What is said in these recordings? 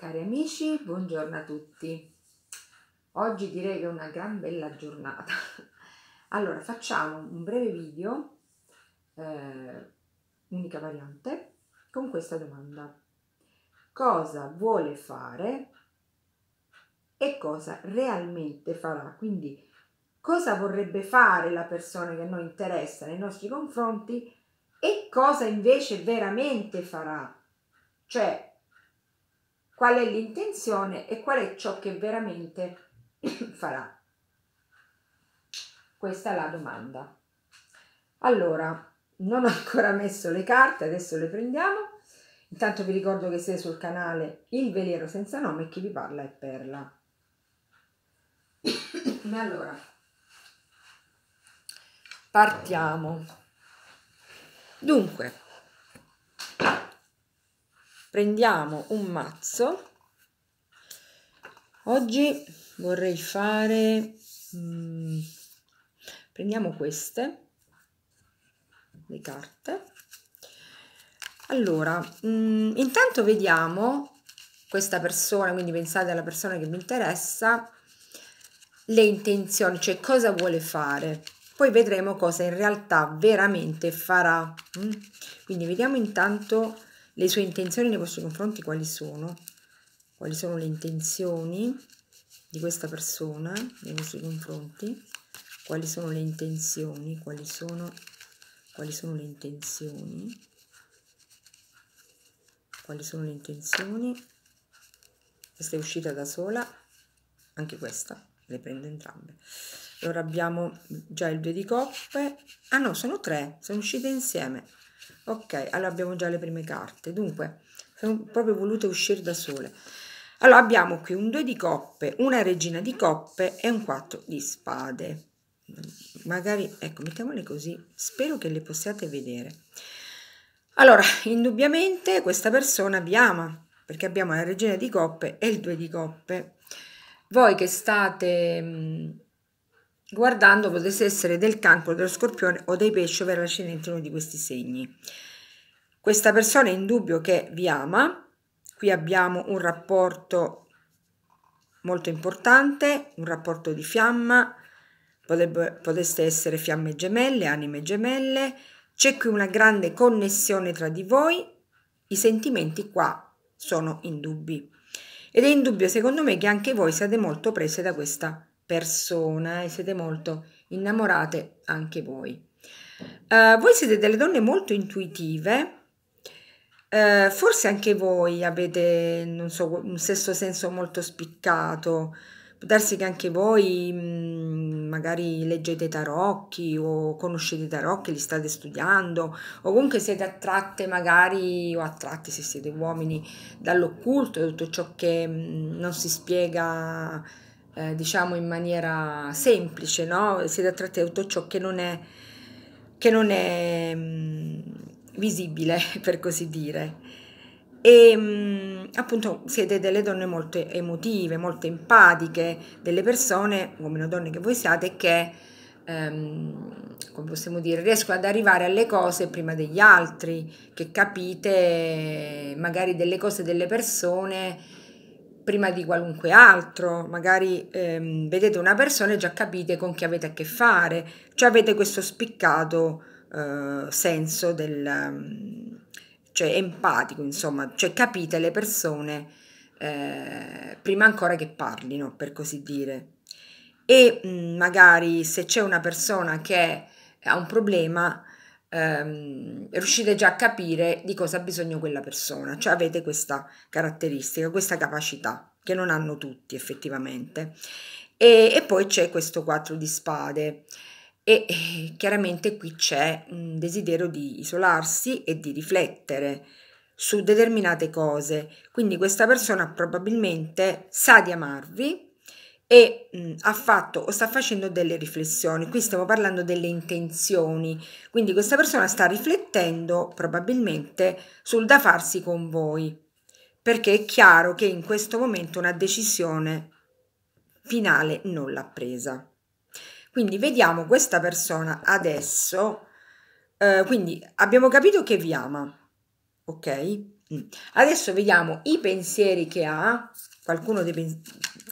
Cari amici, buongiorno a tutti. Oggi direi che è una gran bella giornata. Allora, facciamo un breve video, eh, unica variante, con questa domanda. Cosa vuole fare e cosa realmente farà? Quindi, cosa vorrebbe fare la persona che a noi interessa nei nostri confronti e cosa invece veramente farà? Cioè, qual è l'intenzione e qual è ciò che veramente farà. Questa è la domanda. Allora, non ho ancora messo le carte, adesso le prendiamo. Intanto vi ricordo che siete sul canale Il Veliero Senza Nome e chi vi parla è Perla. Ma allora, partiamo. Dunque, prendiamo un mazzo oggi vorrei fare mm, prendiamo queste le carte allora mm, intanto vediamo questa persona quindi pensate alla persona che mi interessa le intenzioni cioè cosa vuole fare poi vedremo cosa in realtà veramente farà mm? quindi vediamo intanto le sue intenzioni nei vostri confronti quali sono? Quali sono le intenzioni di questa persona nei vostri confronti? Quali sono le intenzioni? Quali sono, quali sono le intenzioni? Quali sono le intenzioni? Questa è uscita da sola, anche questa, le prendo entrambe. Allora abbiamo già il due di coppe. Ah no, sono tre, sono uscite insieme ok allora abbiamo già le prime carte dunque sono proprio volute uscire da sole allora abbiamo qui un 2 di coppe una regina di coppe e un 4 di spade magari ecco mettiamole così spero che le possiate vedere allora indubbiamente questa persona vi ama perché abbiamo la regina di coppe e il 2 di coppe voi che state mm, guardando potesse essere del cancro, dello scorpione o dei pesci per l'ascendente uno di questi segni. Questa persona è in dubbio che vi ama, qui abbiamo un rapporto molto importante, un rapporto di fiamma, potrebbe, poteste essere fiamme gemelle, anime gemelle, c'è qui una grande connessione tra di voi, i sentimenti qua sono in indubbi. Ed è in dubbio secondo me che anche voi siate molto prese da questa persona persona e siete molto innamorate anche voi. Uh, voi siete delle donne molto intuitive, uh, forse anche voi avete, non so, un stesso senso molto spiccato, può darsi che anche voi mh, mm, magari leggete tarocchi o conoscete tarocchi, li state studiando o comunque siete attratte magari o attratti se siete uomini dall'occulto, tutto ciò che mh, mm, non si spiega eh, diciamo in maniera semplice, no? si dà tratta tutto ciò che non è, che non è mh, mm, visibile, per così dire. E mh, mm, appunto siete delle donne molto emotive, molto empatiche, delle persone, uomini o donne che voi siate, che ehm, come possiamo dire, riescono ad arrivare alle cose prima degli altri, che capite magari delle cose, delle persone prima di qualunque altro, magari ehm, vedete una persona e già capite con chi avete a che fare, cioè avete questo spiccato eh, senso del, ehm, cioè empatico, insomma, cioè capite le persone eh, prima ancora che parlino, per così dire. E mh, mm, magari se c'è una persona che ha un problema, ehm, riuscite già a capire di cosa ha bisogno quella persona, cioè avete questa caratteristica, questa capacità che non hanno tutti effettivamente. E, e poi c'è questo quattro di spade e, e chiaramente qui c'è un desiderio di isolarsi e di riflettere su determinate cose, quindi questa persona probabilmente sa di amarvi, e mh, ha fatto o sta facendo delle riflessioni. Qui stiamo parlando delle intenzioni, quindi questa persona sta riflettendo probabilmente sul da farsi con voi, perché è chiaro che in questo momento una decisione finale non l'ha presa. Quindi vediamo questa persona adesso, eh, quindi abbiamo capito che vi ama, ok? Mm. Adesso vediamo i pensieri che ha qualcuno deve,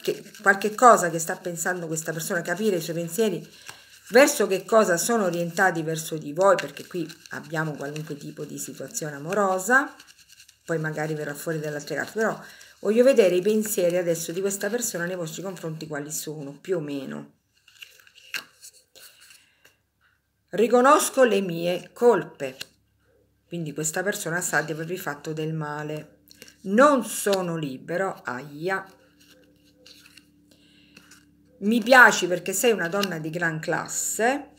che, qualche cosa che sta pensando questa persona, capire i suoi pensieri, verso che cosa sono orientati verso di voi, perché qui abbiamo qualunque tipo di situazione amorosa, poi magari verrà fuori dall'altra carta, però voglio vedere i pensieri adesso di questa persona nei vostri confronti quali sono, più o meno. Riconosco le mie colpe, quindi questa persona sa di avervi fatto del male non sono libero, aia. Mi piaci perché sei una donna di gran classe,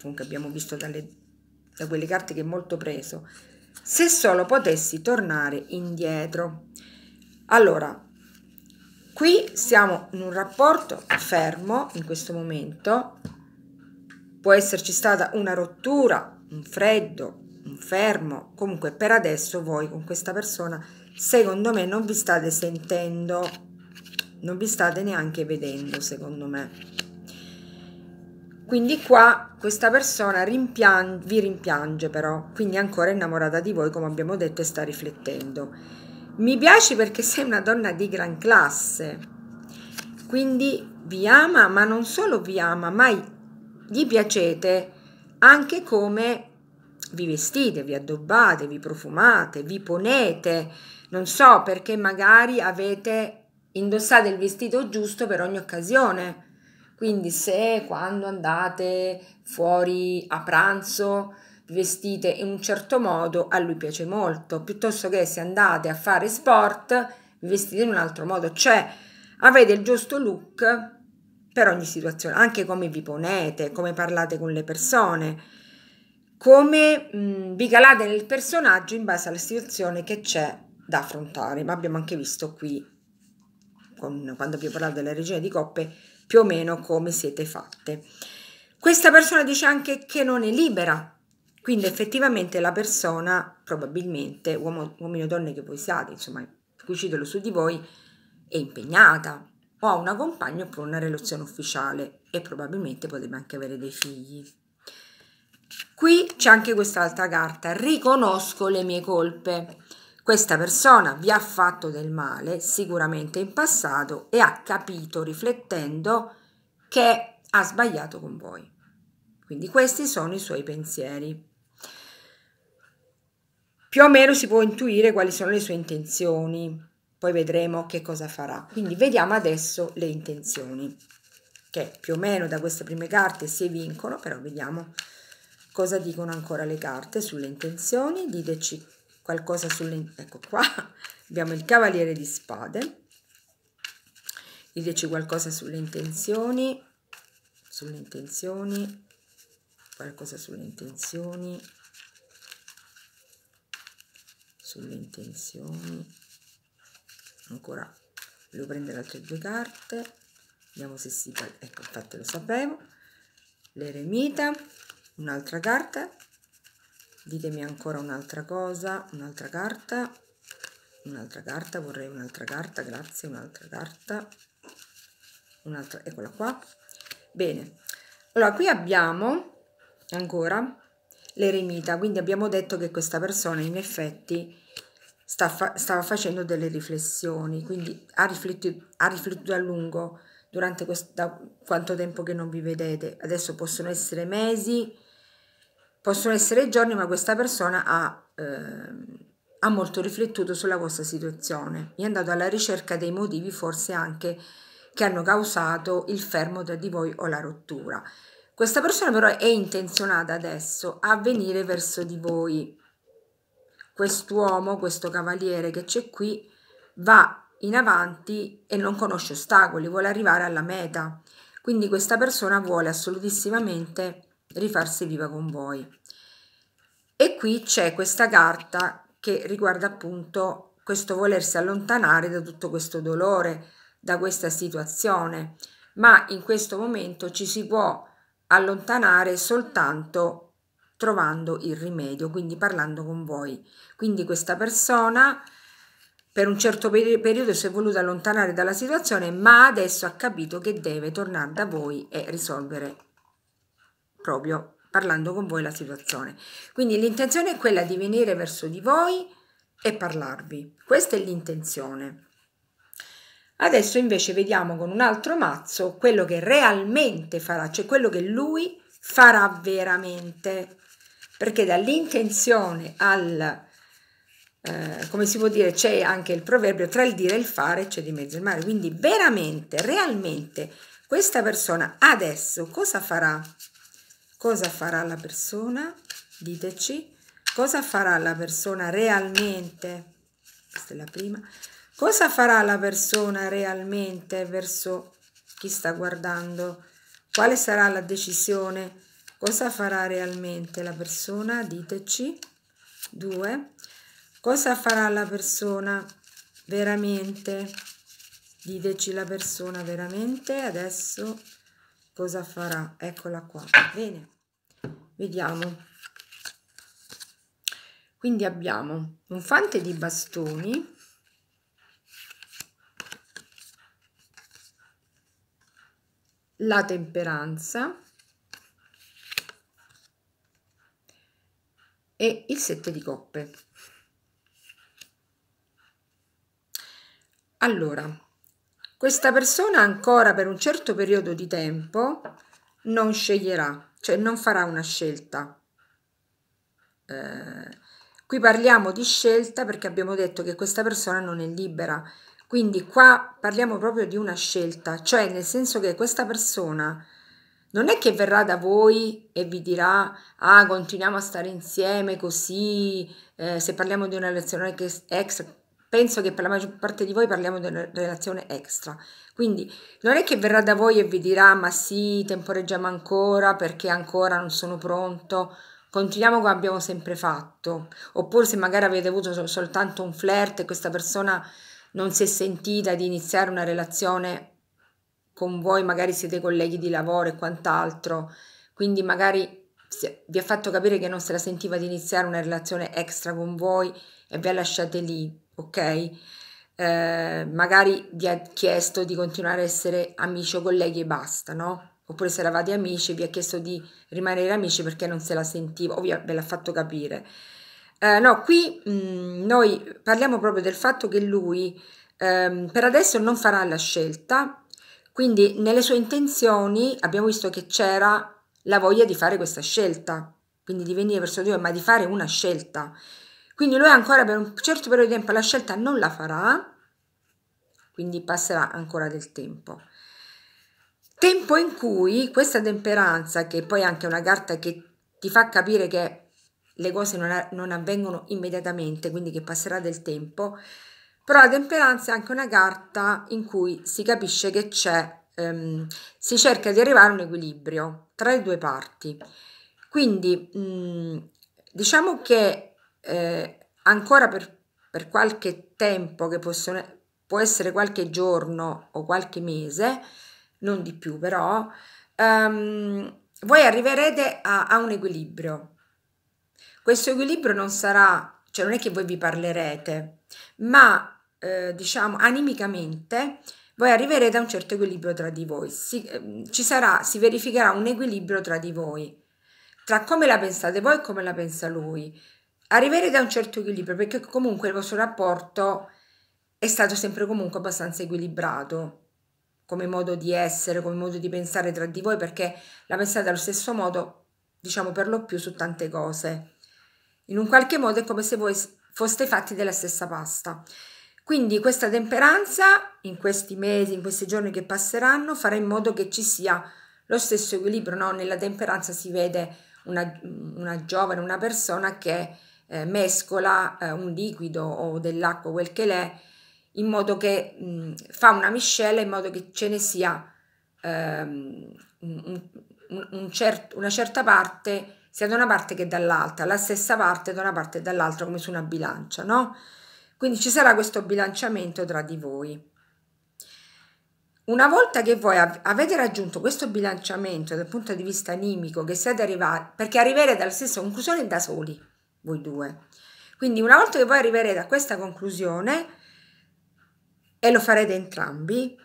comunque abbiamo visto dalle, da quelle carte che è molto preso, se solo potessi tornare indietro. Allora, qui siamo in un rapporto fermo in questo momento, può esserci stata una rottura, un freddo, un fermo, comunque per adesso voi con questa persona secondo me non vi state sentendo non vi state neanche vedendo secondo me quindi qua questa persona rimpian vi rimpiange però quindi è ancora innamorata di voi come abbiamo detto e sta riflettendo mi piaci perché sei una donna di gran classe quindi vi ama ma non solo vi ama ma gli piacete anche come vi vestite, vi addobbate, vi profumate, vi ponete, non so perché magari avete indossato il vestito giusto per ogni occasione. Quindi se quando andate fuori a pranzo vi vestite in un certo modo, a lui piace molto, piuttosto che se andate a fare sport vi vestite in un altro modo, cioè avete il giusto look per ogni situazione, anche come vi ponete, come parlate con le persone come mh, vi calate nel personaggio in base alla situazione che c'è da affrontare, ma abbiamo anche visto qui, con, quando ho parlato della regina di coppe, più o meno come siete fatte. Questa persona dice anche che non è libera, quindi effettivamente la persona, probabilmente, uomo, uomini o donne che voi siate, insomma, cucitelo su di voi, è impegnata, o ha una compagna oppure una relazione ufficiale e probabilmente potrebbe anche avere dei figli. Qui c'è anche quest'altra carta, riconosco le mie colpe. Questa persona vi ha fatto del male sicuramente in passato e ha capito riflettendo che ha sbagliato con voi. Quindi questi sono i suoi pensieri. Più o meno si può intuire quali sono le sue intenzioni, poi vedremo che cosa farà. Quindi vediamo adesso le intenzioni, che più o meno da queste prime carte si vincono, però vediamo cosa dicono ancora le carte sulle intenzioni, diteci qualcosa sulle... ecco qua, abbiamo il cavaliere di spade, diteci qualcosa sulle intenzioni, sulle intenzioni, qualcosa sulle intenzioni, sulle intenzioni, ancora devo prendere altre due carte, vediamo se si... ecco infatti lo sapevo, l'eremita, un'altra carta ditemi ancora un'altra cosa un'altra carta un'altra carta vorrei un'altra carta grazie un'altra carta un'altra eccola qua bene allora qui abbiamo ancora l'eremita quindi abbiamo detto che questa persona in effetti sta fa stava facendo delle riflessioni quindi ha riflettuto, ha riflettuto a lungo durante questo, da quanto tempo che non vi vedete adesso possono essere mesi possono essere giorni, ma questa persona ha, eh, ha molto riflettuto sulla vostra situazione, è andato alla ricerca dei motivi forse anche che hanno causato il fermo tra di voi o la rottura. Questa persona però è intenzionata adesso a venire verso di voi. Quest'uomo, questo cavaliere che c'è qui, va in avanti e non conosce ostacoli, vuole arrivare alla meta. Quindi questa persona vuole assolutissimamente rifarsi viva con voi. E qui c'è questa carta che riguarda appunto questo volersi allontanare da tutto questo dolore, da questa situazione, ma in questo momento ci si può allontanare soltanto trovando il rimedio, quindi parlando con voi. Quindi questa persona per un certo periodo si è voluta allontanare dalla situazione, ma adesso ha capito che deve tornare da voi e risolvere proprio parlando con voi la situazione. Quindi l'intenzione è quella di venire verso di voi e parlarvi. Questa è l'intenzione. Adesso invece vediamo con un altro mazzo quello che realmente farà, cioè quello che lui farà veramente. Perché dall'intenzione al, eh, come si può dire, c'è anche il proverbio, tra il dire e il fare c'è di mezzo il mare. Quindi veramente, realmente, questa persona adesso cosa farà? Cosa farà la persona? Diteci. Cosa farà la persona realmente? Questa è la prima. Cosa farà la persona realmente verso chi sta guardando? Quale sarà la decisione? Cosa farà realmente la persona? Diteci. Due. Cosa farà la persona veramente? Diteci la persona veramente adesso cosa farà eccola qua bene vediamo quindi abbiamo un fante di bastoni la temperanza e il sette di coppe. Allora, questa persona ancora per un certo periodo di tempo non sceglierà, cioè non farà una scelta. Eh, qui parliamo di scelta perché abbiamo detto che questa persona non è libera, quindi qua parliamo proprio di una scelta, cioè nel senso che questa persona non è che verrà da voi e vi dirà ah continuiamo a stare insieme così eh, se parliamo di una relazione ex penso che per la maggior parte di voi parliamo di una relazione extra. Quindi non è che verrà da voi e vi dirà ma sì, temporeggiamo ancora perché ancora non sono pronto, continuiamo come abbiamo sempre fatto. Oppure se magari avete avuto sol- soltanto un flirt e questa persona non si è sentita di iniziare una relazione con voi, magari siete colleghi di lavoro e quant'altro, quindi magari vi ha fatto capire che non se la sentiva di iniziare una relazione extra con voi e vi ha lasciate lì ok? Eh, magari vi ha chiesto di continuare a essere amici o colleghi e basta, no? Oppure se eravate amici vi ha chiesto di rimanere amici perché non se la sentiva, o ve l'ha fatto capire. Eh, no, qui mh, mm, noi parliamo proprio del fatto che lui ehm, per adesso non farà la scelta, quindi nelle sue intenzioni abbiamo visto che c'era la voglia di fare questa scelta, quindi di venire verso Dio, ma di fare una scelta. Quindi lui ancora per un certo periodo di tempo la scelta non la farà, quindi passerà ancora del tempo. Tempo in cui questa temperanza, che poi è anche una carta che ti fa capire che le cose non, non avvengono immediatamente, quindi che passerà del tempo, però la temperanza è anche una carta in cui si capisce che c'è, ehm, si cerca di arrivare a un equilibrio tra le due parti. Quindi mh, mhmm, diciamo che eh, ancora per, per, qualche tempo, che possono, può essere qualche giorno o qualche mese, non di più però, ehm, voi arriverete a, a un equilibrio. Questo equilibrio non sarà, cioè non è che voi vi parlerete, ma eh, diciamo animicamente voi arriverete a un certo equilibrio tra di voi si, eh, ci sarà si verificherà un equilibrio tra di voi tra come la pensate voi e come la pensa lui arrivare da un certo equilibrio, perché comunque il vostro rapporto è stato sempre comunque abbastanza equilibrato come modo di essere, come modo di pensare tra di voi, perché la pensate allo stesso modo, diciamo per lo più su tante cose. In un qualche modo è come se voi foste fatti della stessa pasta. Quindi questa temperanza in questi mesi, in questi giorni che passeranno, farà in modo che ci sia lo stesso equilibrio. No? Nella temperanza si vede una, una giovane, una persona che eh, mescola eh, un liquido o dell'acqua, quel che l'è, in modo che mh, fa una miscela in modo che ce ne sia ehm, un, un, un cert, una certa parte sia da una parte che dall'altra, la stessa parte da una parte e dall'altra come su una bilancia, no? Quindi ci sarà questo bilanciamento tra di voi. Una volta che voi av avete raggiunto questo bilanciamento dal punto di vista animico, che siete arrivati, perché arriverete alla stessa conclusione da soli, voi due. Quindi una volta che voi arriverete a questa conclusione e lo farete entrambi,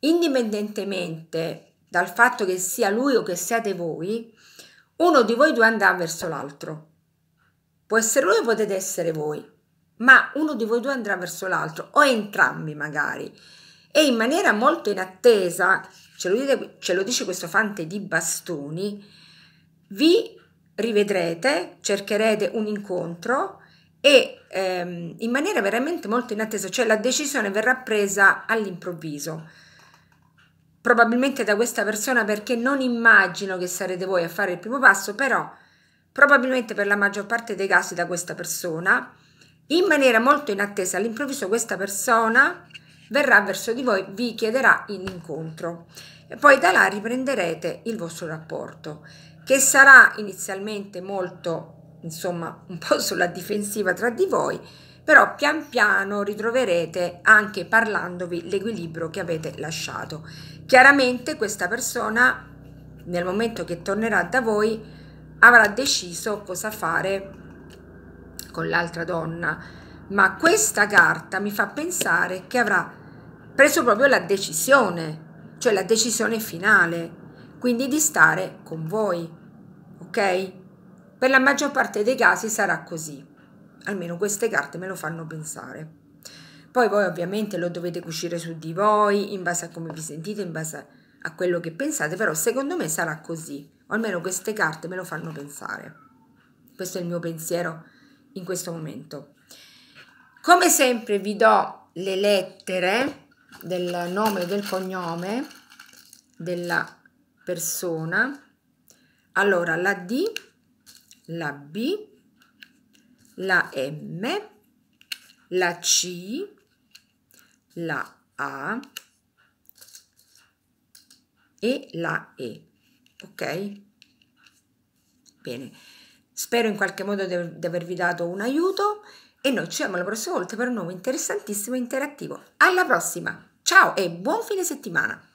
indipendentemente dal fatto che sia lui o che siate voi, uno di voi due andrà verso l'altro. Può essere lui o potete essere voi, ma uno di voi due andrà verso l'altro, o entrambi magari. E in maniera molto inattesa, ce lo, dite, ce lo dice questo fante di bastoni, vi rivedrete, cercherete un incontro e ehm, in maniera veramente molto inattesa, cioè la decisione verrà presa all'improvviso. Probabilmente da questa persona perché non immagino che sarete voi a fare il primo passo, però probabilmente per la maggior parte dei casi da questa persona, in maniera molto inattesa all'improvviso questa persona verrà verso di voi, vi chiederà l'incontro e poi da là riprenderete il vostro rapporto che sarà inizialmente molto, insomma, un po' sulla difensiva tra di voi, però pian piano ritroverete anche parlandovi l'equilibrio che avete lasciato. Chiaramente questa persona, nel momento che tornerà da voi, avrà deciso cosa fare con l'altra donna, ma questa carta mi fa pensare che avrà preso proprio la decisione, cioè la decisione finale quindi di stare con voi, ok? Per la maggior parte dei casi sarà così, almeno queste carte me lo fanno pensare. Poi voi ovviamente lo dovete cucire su di voi, in base a come vi sentite, in base a quello che pensate, però secondo me sarà così, o almeno queste carte me lo fanno pensare. Questo è il mio pensiero in questo momento. Come sempre vi do le lettere del nome e del cognome della persona. Allora, la D, la B, la M, la C, la A e la E. Ok? Bene. Spero in qualche modo di avervi dato un aiuto e noi ci vediamo la prossima volta per un nuovo interessantissimo interattivo. Alla prossima! Ciao e buon fine settimana!